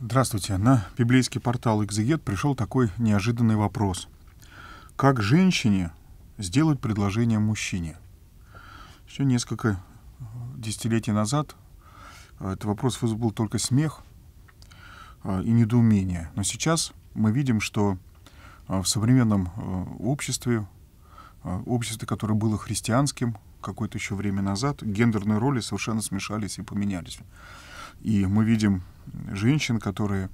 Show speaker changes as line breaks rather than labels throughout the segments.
Здравствуйте. На библейский портал «Экзегет» пришел такой неожиданный вопрос. Как женщине сделать предложение мужчине? Еще несколько десятилетий назад э, этот вопрос вызвал только смех э, и недоумение. Но сейчас мы видим, что э, в современном обществе, обществе, которое было христианским какое-то еще время назад, гендерные роли совершенно смешались и поменялись. И мы видим женщин, которые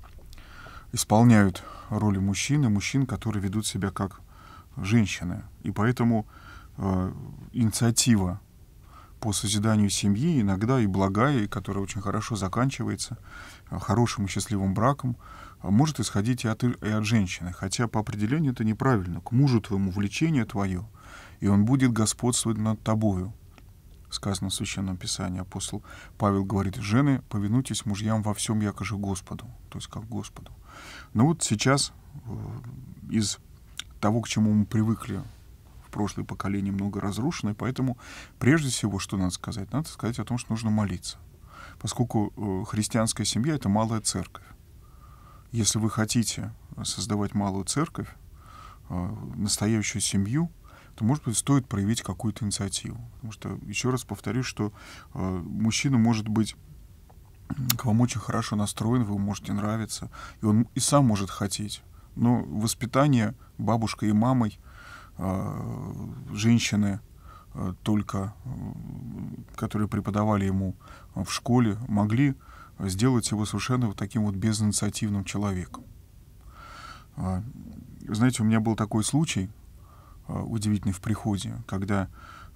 исполняют роли мужчин, и мужчин, которые ведут себя как женщины. И поэтому э, инициатива по созиданию семьи иногда и благая, и которая очень хорошо заканчивается э, хорошим и счастливым браком, э, может исходить и от, и от женщины. Хотя по определению это неправильно. К мужу твоему влечение твое, и он будет господствовать над тобою сказано в Священном Писании. Апостол Павел говорит, «Жены, повинуйтесь мужьям во всем, якоже Господу». То есть как Господу. Но ну вот сейчас э, из того, к чему мы привыкли в прошлое поколение, много разрушено, и поэтому прежде всего, что надо сказать? Надо сказать о том, что нужно молиться. Поскольку э, христианская семья — это малая церковь. Если вы хотите создавать малую церковь, э, настоящую семью — то, может быть, стоит проявить какую-то инициативу. Потому что, еще раз повторю, что э, мужчина может быть к вам очень хорошо настроен, вы можете нравиться, и он и сам может хотеть. Но воспитание бабушкой и мамой э, женщины э, только, э, которые преподавали ему э, в школе, могли сделать его совершенно вот таким вот безинициативным человеком. Э, знаете, у меня был такой случай, Э, удивительный в приходе, когда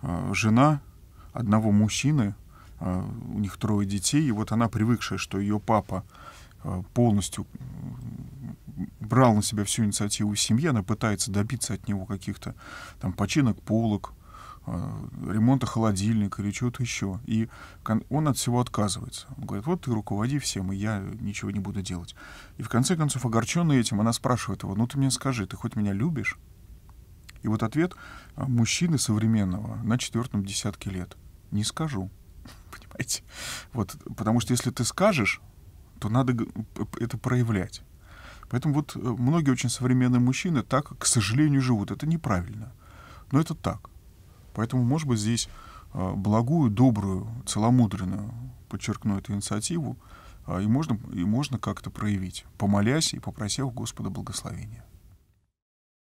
э, жена одного мужчины, э, у них трое детей, и вот она привыкшая, что ее папа полностью брал на себя всю инициативу семьи, она пытается добиться от него каких-то там починок полок, ремонта холодильника или чего-то еще. И он от всего отказывается. Он говорит, вот ты руководи всем, и я ничего не буду делать. И в конце концов, огорченный этим, она спрашивает его, ну ты мне скажи, ты хоть меня любишь? И вот ответ а, мужчины современного на четвертом десятке лет. Не скажу. Понимаете? Вот, потому что если ты скажешь, то надо это проявлять. Поэтому вот э, многие очень современные мужчины так, к сожалению, живут. Это неправильно. Но это так. Поэтому, может быть, здесь а, благую, добрую, целомудренную, подчеркну эту инициативу, а, и можно, и можно как-то проявить, помолясь и попросив Господа благословения.